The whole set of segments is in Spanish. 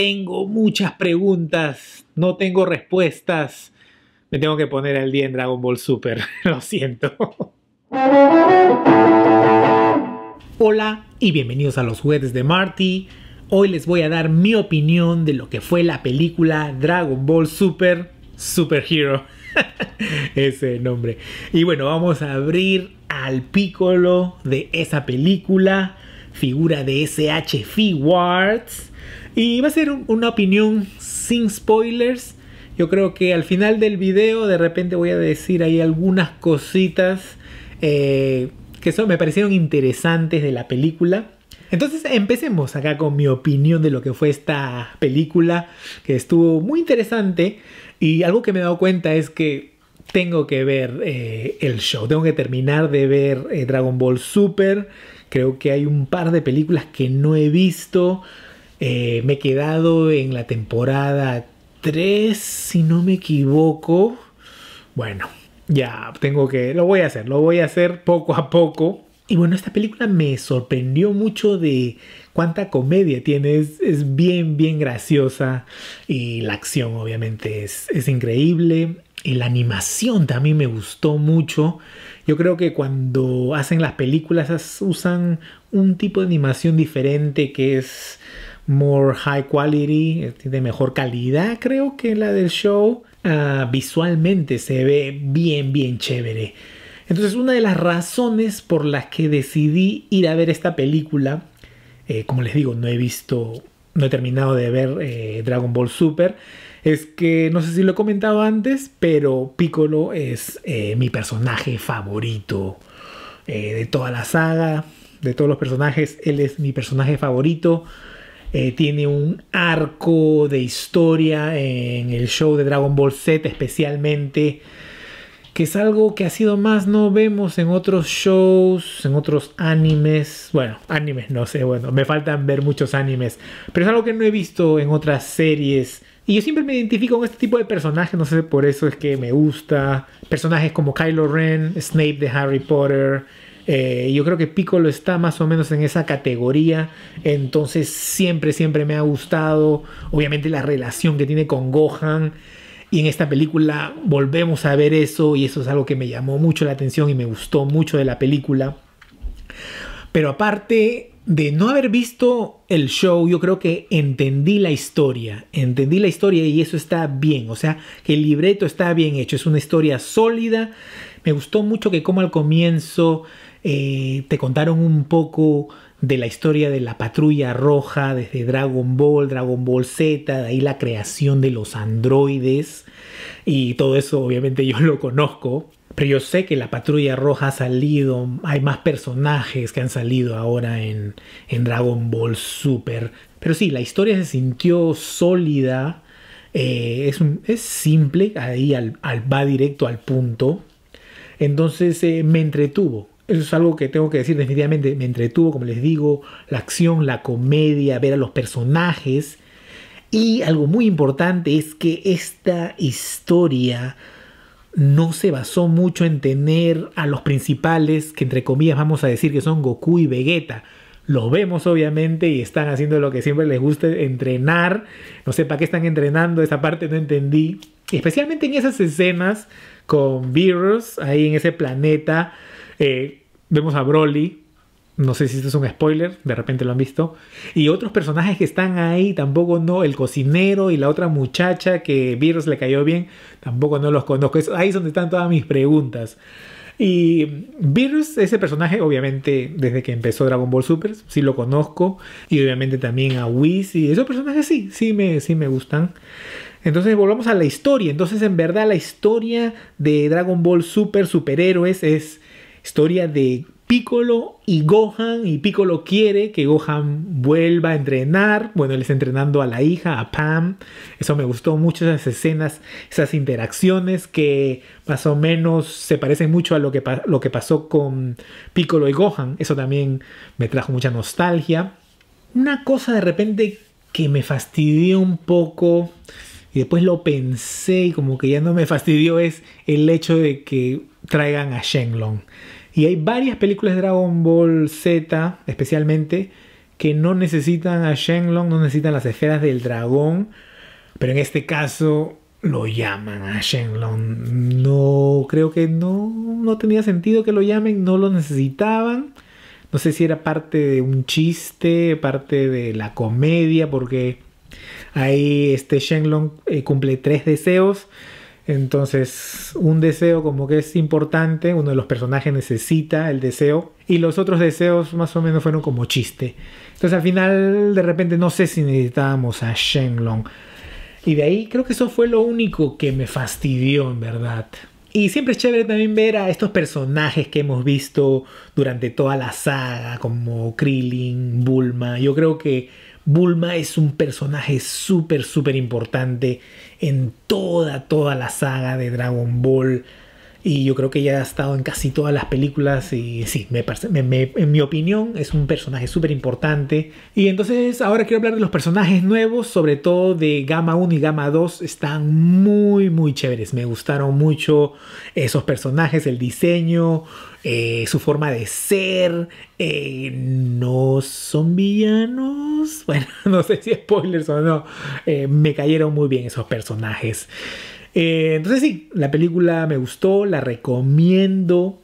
tengo muchas preguntas, no tengo respuestas. Me tengo que poner al día en Dragon Ball Super, lo siento. Hola y bienvenidos a los juguetes de Marty. Hoy les voy a dar mi opinión de lo que fue la película Dragon Ball Super Super Hero, Ese nombre. Y bueno, vamos a abrir al pícolo de esa película, figura de SH Figuarts y va a ser una opinión sin spoilers. Yo creo que al final del video de repente voy a decir ahí algunas cositas eh, que me parecieron interesantes de la película. Entonces empecemos acá con mi opinión de lo que fue esta película, que estuvo muy interesante y algo que me he dado cuenta es que tengo que ver eh, el show, tengo que terminar de ver eh, Dragon Ball Super, creo que hay un par de películas que no he visto, eh, me he quedado en la temporada 3, si no me equivoco. Bueno, ya tengo que, lo voy a hacer, lo voy a hacer poco a poco. Y bueno, esta película me sorprendió mucho de cuánta comedia tiene. Es, bien, bien graciosa. Y la acción obviamente es, es increíble. Y la animación también me gustó mucho. Yo creo que cuando hacen las películas usan un tipo de animación diferente que es more high quality, este, de mejor calidad creo que la del show. Ah, visualmente se ve bien, bien chévere. Entonces una de las razones por las que decidí ir a ver esta película, eh, como les digo, no he visto, no he terminado de ver eh, Dragon Ball Super, es que no sé si lo he comentado antes, pero Piccolo es eh, mi personaje favorito de toda la saga, de todos los personajes, él es mi personaje favorito. Eh, tiene un arco de historia en el show de Dragon Ball Z especialmente, que es algo que ha sido más no vemos en otros shows, en otros animes, bueno, animes no sé, bueno, me faltan ver muchos animes, pero es algo que no he visto en otras series. Y yo siempre me identifico con este tipo de personajes, no sé, por eso es que me gusta. Personajes como Kylo Ren, Snape de Harry Potter, eh, yo creo que Piccolo está más o menos en esa categoría. Entonces siempre, siempre me ha gustado. Obviamente la relación que tiene con Gohan. Y en esta película volvemos a ver eso. Y eso es algo que me llamó mucho la atención y me gustó mucho de la película. Pero aparte de no haber visto el show, yo creo que entendí la historia. Entendí la historia y eso está bien. O sea, que el libreto está bien hecho. Es una historia sólida. Me gustó mucho que como al comienzo eh, te contaron un poco de la historia de la patrulla roja, desde Dragon Ball, Dragon Ball Z, de ahí la creación de los androides y todo eso obviamente yo lo conozco, pero yo sé que la patrulla roja ha salido, hay más personajes que han salido ahora en, en Dragon Ball Super, pero sí, la historia se sintió sólida, eh, es, es, simple, ahí al, va directo al punto, entonces eh, me entretuvo eso es algo que tengo que decir definitivamente. Me entretuvo, como les digo, la acción, la comedia, ver a los personajes. Y algo muy importante es que esta historia no se basó mucho en tener a los principales, que entre comillas vamos a decir que son Goku y Vegeta. Los vemos obviamente y están haciendo lo que siempre les gusta, entrenar. No sé para qué están entrenando, esa parte no entendí. Especialmente en esas escenas con Virus, ahí en ese planeta eh, vemos a Broly, no sé si esto es un spoiler, de repente lo han visto. Y otros personajes que están ahí, tampoco no, el cocinero y la otra muchacha que Virus le cayó bien, tampoco no los conozco. ahí es donde están todas mis preguntas. Y Virus, ese personaje, obviamente, desde que empezó Dragon Ball Super, sí lo conozco. Y obviamente también a Whis y esos personajes sí, sí me, sí me gustan. Entonces volvamos a la historia. Entonces, en verdad, la historia de Dragon Ball Super, superhéroes, es Historia de Piccolo y Gohan y Piccolo quiere que Gohan vuelva a entrenar. Bueno, él está entrenando a la hija, a Pam. Eso me gustó mucho, esas escenas, esas interacciones que más o menos se parecen mucho a lo que, lo que pasó con Piccolo y Gohan. Eso también me trajo mucha nostalgia. Una cosa de repente que me fastidió un poco y después lo pensé y como que ya no me fastidió es el hecho de que traigan a Shenlong. Y hay varias películas de Dragon Ball Z especialmente que no necesitan a Shenlong, no necesitan las esferas del dragón, pero en este caso lo llaman a Shenlong. No creo que no no tenía sentido que lo llamen, no lo necesitaban. No sé si era parte de un chiste, parte de la comedia porque Ahí este Shenlong eh, cumple tres deseos. Entonces, un deseo como que es importante, uno de los personajes necesita el deseo y los otros deseos más o menos fueron como chiste. Entonces, al final, de repente, no sé si necesitábamos a Shenlong. Y de ahí creo que eso fue lo único que me fastidió, en verdad. Y siempre es chévere también ver a estos personajes que hemos visto durante toda la saga, como Krillin, Bulma. Yo creo que Bulma es un personaje súper, súper importante en toda, toda la saga de Dragon Ball y yo creo que ya ha estado en casi todas las películas y sí, me, en mi opinión es un personaje súper importante. Y entonces ahora quiero hablar de los personajes nuevos, sobre todo de Gama 1 y Gama 2, están muy muy chéveres, me gustaron mucho esos personajes, el diseño, eh, su forma de ser, eh, no son villanos, bueno, no sé si spoilers o no, eh, me cayeron muy bien esos personajes. Eh, entonces sí, la película me gustó, la recomiendo.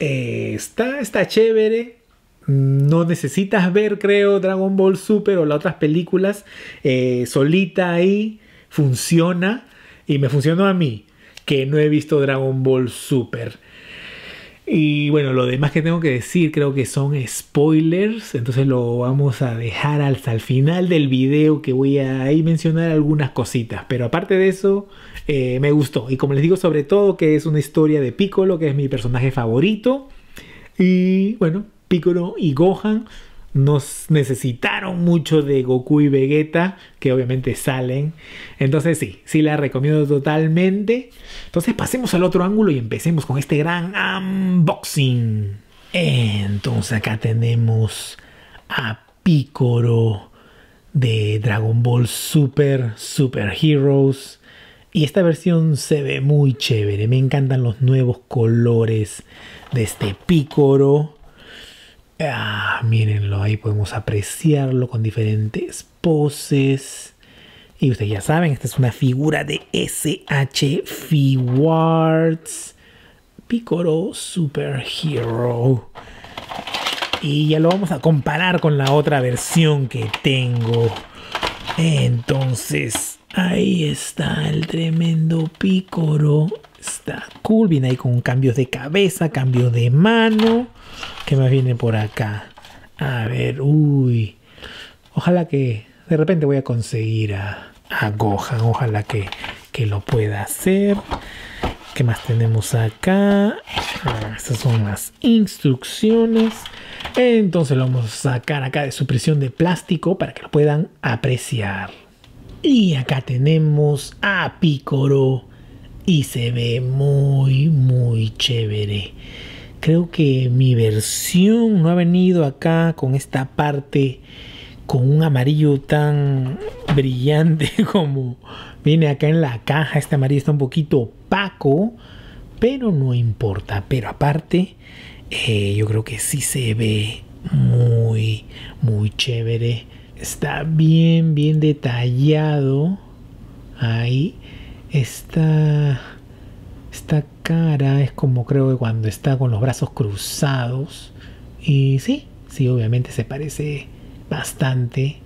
Eh, está, está chévere. No necesitas ver, creo, Dragon Ball Super o las otras películas. Eh, solita ahí funciona. Y me funcionó a mí, que no he visto Dragon Ball Super. Y bueno, lo demás que tengo que decir creo que son spoilers, entonces lo vamos a dejar hasta el final del video que voy a ahí mencionar algunas cositas, pero aparte de eso eh, me gustó y como les digo sobre todo que es una historia de Piccolo que es mi personaje favorito y bueno, Piccolo y Gohan nos necesitaron mucho de Goku y Vegeta, que obviamente salen. Entonces sí, sí la recomiendo totalmente. Entonces pasemos al otro ángulo y empecemos con este gran unboxing. Entonces acá tenemos a Picoro de Dragon Ball Super, Super Heroes. Y esta versión se ve muy chévere. Me encantan los nuevos colores de este Picoro Ah, mírenlo, ahí podemos apreciarlo con diferentes poses. Y ustedes ya saben, esta es una figura de SH Figuarts. Picoro Superhero. Y ya lo vamos a comparar con la otra versión que tengo. Entonces, ahí está el tremendo Picoro Está cool. Viene ahí con cambios de cabeza, cambio de mano. ¿Qué más viene por acá? A ver, uy. Ojalá que de repente voy a conseguir a, a Ojalá que, lo pueda hacer. ¿Qué más tenemos acá? Ah, estas son las instrucciones. Entonces lo vamos a sacar acá de su prisión de plástico para que lo puedan apreciar. Y acá tenemos a Picoro y se ve muy muy chévere creo que mi versión no ha venido acá con esta parte con un amarillo tan brillante como viene acá en la caja este amarillo está un poquito opaco pero no importa pero aparte eh, yo creo que sí se ve muy muy chévere está bien bien detallado ahí esta, esta cara es como creo que cuando está con los brazos cruzados. Y sí, sí, obviamente se parece bastante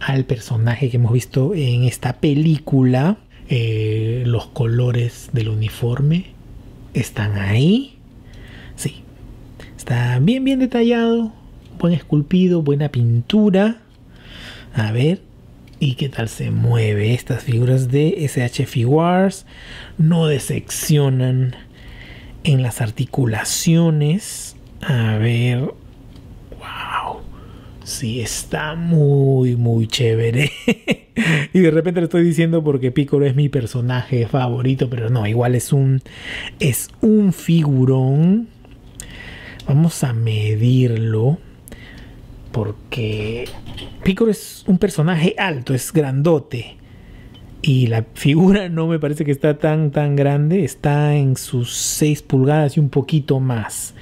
al personaje que hemos visto en esta película. Eh, los colores del uniforme están ahí. Sí, está bien, bien detallado, buen esculpido, buena pintura. A ver, y qué tal se mueve. Estas figuras de SH Figuars no decepcionan en las articulaciones. A ver, wow, sí está muy, muy chévere. y de repente lo estoy diciendo porque Piccolo es mi personaje favorito, pero no, igual es un, es un figurón. Vamos a medirlo porque Picor es un personaje alto, es grandote. Y la figura no me parece que está tan tan grande, está en sus 6 pulgadas y un poquito más.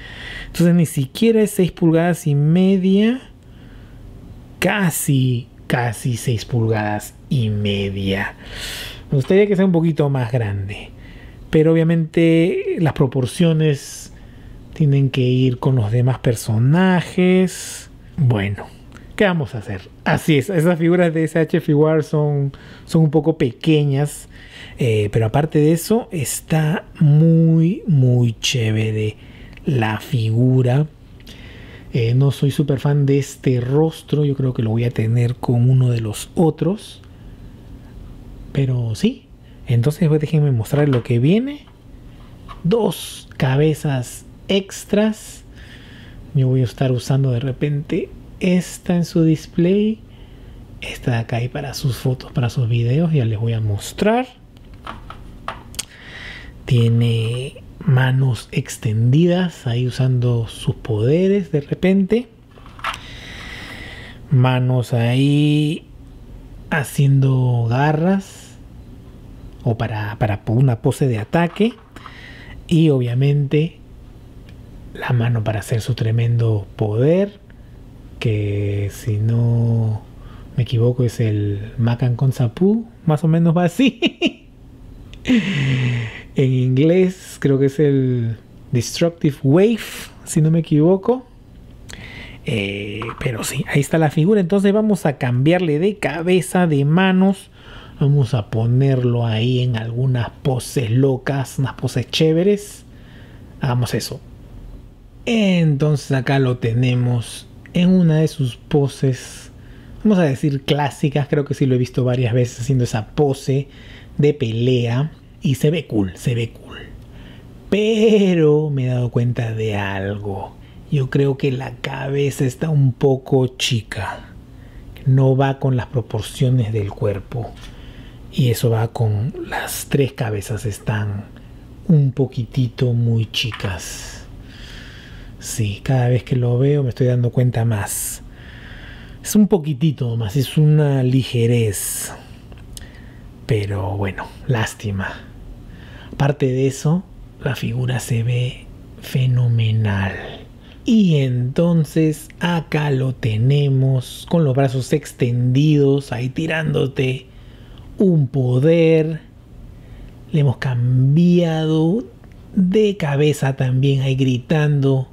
Entonces ni siquiera es 6 pulgadas y media, casi, casi 6 pulgadas y media. Me gustaría que sea un poquito más grande. Pero obviamente las proporciones tienen que ir con los demás personajes. Bueno, ¿qué vamos a hacer? Así es, esas figuras de S.H. son, son un poco pequeñas, eh, pero aparte de eso, está muy, muy chévere la figura. Eh, no soy súper fan de este rostro, yo creo que lo voy a tener con uno de los otros. Pero sí, entonces pues, déjenme mostrar lo que viene. Dos cabezas extras yo voy a estar usando de repente esta en su display esta de acá ahí para sus fotos para sus videos ya les voy a mostrar tiene manos extendidas ahí usando sus poderes de repente manos ahí haciendo garras o para, para una pose de ataque y obviamente la mano para hacer su tremendo poder, que si no me equivoco es el Macan con Sapu, más o menos va así. en inglés creo que es el Destructive Wave, si no me equivoco. Eh, pero sí, ahí está la figura. Entonces vamos a cambiarle de cabeza, de manos. Vamos a ponerlo ahí en algunas poses locas, unas poses chéveres. Hagamos eso. Entonces acá lo tenemos en una de sus poses, vamos a decir clásicas, creo que sí lo he visto varias veces haciendo esa pose de pelea y se ve cool, se ve cool. Pero me he dado cuenta de algo. Yo creo que la cabeza está un poco chica. No va con las proporciones del cuerpo. Y eso va con las tres cabezas están un poquitito muy chicas. Sí, cada vez que lo veo me estoy dando cuenta más. Es un poquitito más, es una ligerez. Pero bueno, lástima. Aparte de eso, la figura se ve fenomenal. Y entonces acá lo tenemos con los brazos extendidos, ahí tirándote un poder. Le hemos cambiado de cabeza también, ahí gritando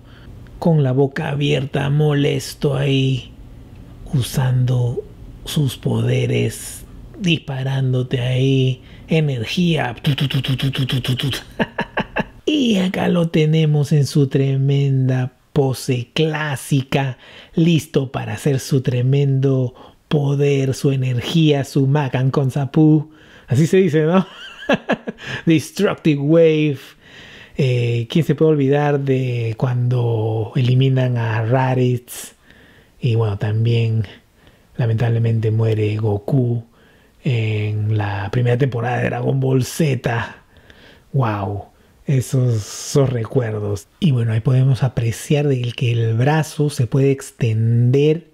con la boca abierta, molesto ahí, usando sus poderes, disparándote ahí, energía. y acá lo tenemos en su tremenda pose clásica, listo para hacer su tremendo poder, su energía, su Macan con Sapu. Así se dice, ¿no? Destructive Wave eh, ¿Quién se puede olvidar de cuando eliminan a Raditz? Y bueno, también lamentablemente muere Goku en la primera temporada de Dragon Ball Z. ¡Wow! Esos, esos recuerdos. Y bueno, ahí podemos apreciar de que el brazo se puede extender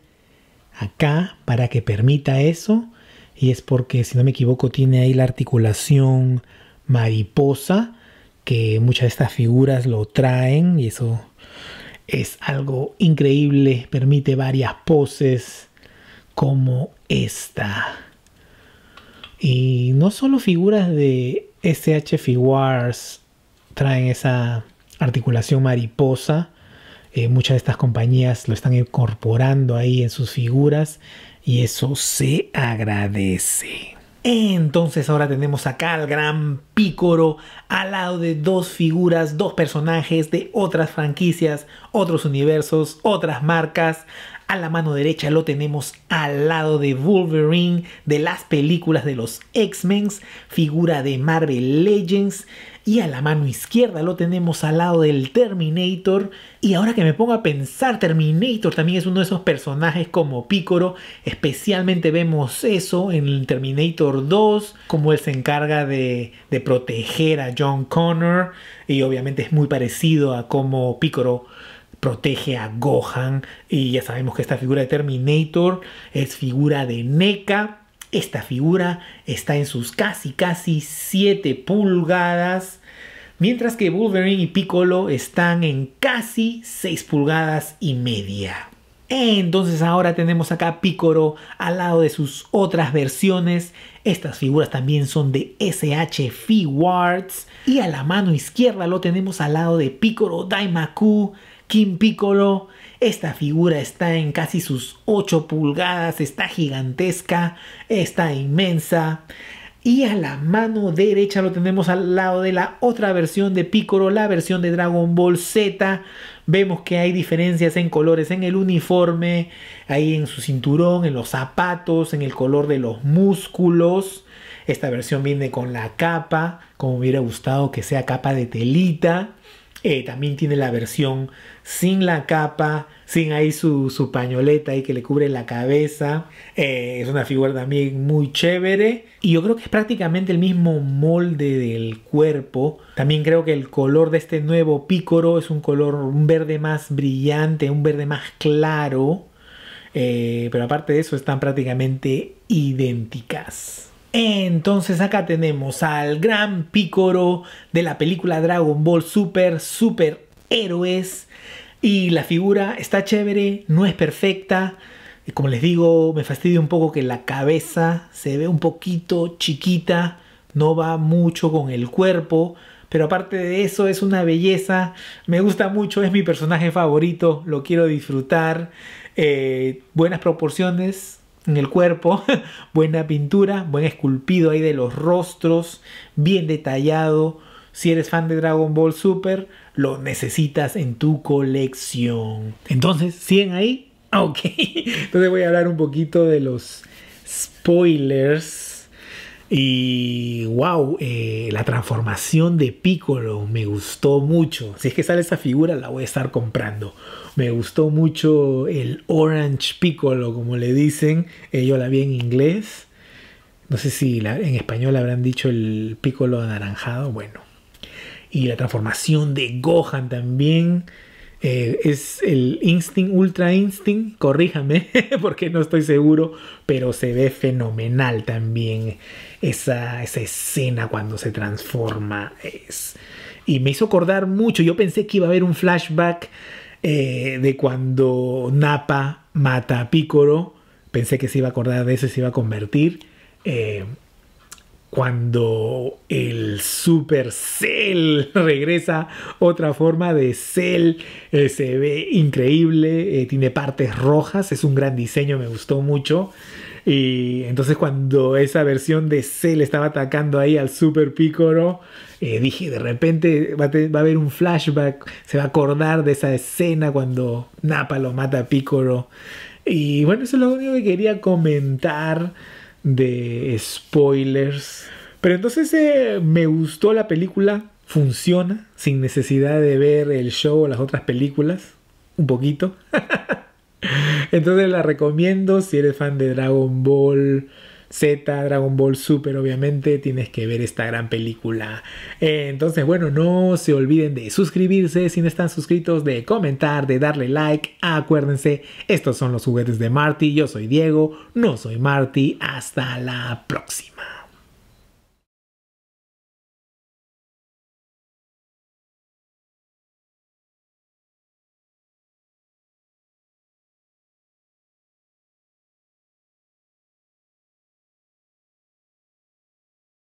acá para que permita eso. Y es porque, si no me equivoco, tiene ahí la articulación mariposa que muchas de estas figuras lo traen y eso es algo increíble, permite varias poses como esta. Y no solo figuras de SH Figuarts traen esa articulación mariposa, eh, muchas de estas compañías lo están incorporando ahí en sus figuras y eso se agradece. Entonces ahora tenemos acá al gran Pícoro al lado de dos figuras, dos personajes de otras franquicias, otros universos, otras marcas, a la mano derecha lo tenemos al lado de Wolverine de las películas de los X-Men, figura de Marvel Legends. Y a la mano izquierda lo tenemos al lado del Terminator. Y ahora que me pongo a pensar, Terminator también es uno de esos personajes como Pícoro. Especialmente vemos eso en Terminator 2, como él se encarga de, proteger a John Connor. Y obviamente es muy parecido a como Pícoro protege a Gohan y ya sabemos que esta figura de Terminator es figura de NECA. Esta figura está en sus casi casi 7 pulgadas. Mientras que Wolverine y Piccolo están en casi 6 pulgadas y media. Entonces ahora tenemos acá Piccolo al lado de sus otras versiones. Estas figuras también son de SH Wards. Y a la mano izquierda lo tenemos al lado de Piccolo Daimaku Kim Piccolo. Esta figura está en casi sus 8 pulgadas, está gigantesca, está inmensa. Y a la mano derecha lo tenemos al lado de la otra versión de Piccolo, la versión de Dragon Ball Z. Vemos que hay diferencias en colores en el uniforme, ahí en su cinturón, en los zapatos, en el color de los músculos. Esta versión viene con la capa, como hubiera gustado que sea capa de telita. Eh, también tiene la versión sin la capa, sin ahí su, pañoleta ahí que le cubre la cabeza. Eh, es una figura también muy chévere. Y yo creo que es prácticamente el mismo molde del cuerpo. También creo que el color de este nuevo pícoro es un color, un verde más brillante, un verde más claro. Eh, pero aparte de eso están prácticamente idénticas. Entonces acá tenemos al gran pícoro de la película Dragon Ball Super, Super Héroes. Y la figura está chévere, no es perfecta. Como les digo, me fastidia un poco que la cabeza se ve un poquito chiquita, no va mucho con el cuerpo. Pero aparte de eso, es una belleza. Me gusta mucho, es mi personaje favorito, lo quiero disfrutar. Eh, buenas proporciones, en el cuerpo, buena pintura, buen esculpido ahí de los rostros, bien detallado. Si eres fan de Dragon Ball Super, lo necesitas en tu colección. Entonces, ¿siguen ahí? Ok. Entonces voy a hablar un poquito de los spoilers y wow, eh, la transformación de Piccolo me gustó mucho. Si es que sale esa figura, la voy a estar comprando. Me gustó mucho el Orange Piccolo, como le dicen. yo la vi en inglés. No sé si en español habrán dicho el Piccolo anaranjado. Bueno. Y la transformación de Gohan también. Eh, es el Instinct, Ultra Instinct, corríjame porque no estoy seguro, pero se ve fenomenal también esa, escena cuando se transforma. Es, y me hizo acordar mucho, yo pensé que iba a haber un flashback eh, de cuando Napa mata a Picoro, pensé que se iba a acordar de eso y se iba a convertir. Eh, cuando el Super Cell regresa, otra forma de Cell, eh, se ve increíble, eh, tiene partes rojas, es un gran diseño, me gustó mucho. Y entonces cuando esa versión de Cell estaba atacando ahí al Super Picoro, eh, dije, de repente va a, haber un flashback, se va a acordar de esa escena cuando Napa lo mata a Picoro. Y bueno, eso es lo único que quería comentar de spoilers. Pero entonces eh, me gustó la película, funciona, sin necesidad de ver el show o las otras películas, un poquito. entonces la recomiendo si eres fan de Dragon Ball, Z, Dragon Ball Super, obviamente tienes que ver esta gran película. Eh, entonces, bueno, no se olviden de suscribirse si no están suscritos, de comentar, de darle like. Acuérdense, estos son los juguetes de Marty. Yo soy Diego, no soy Marty. Hasta la próxima.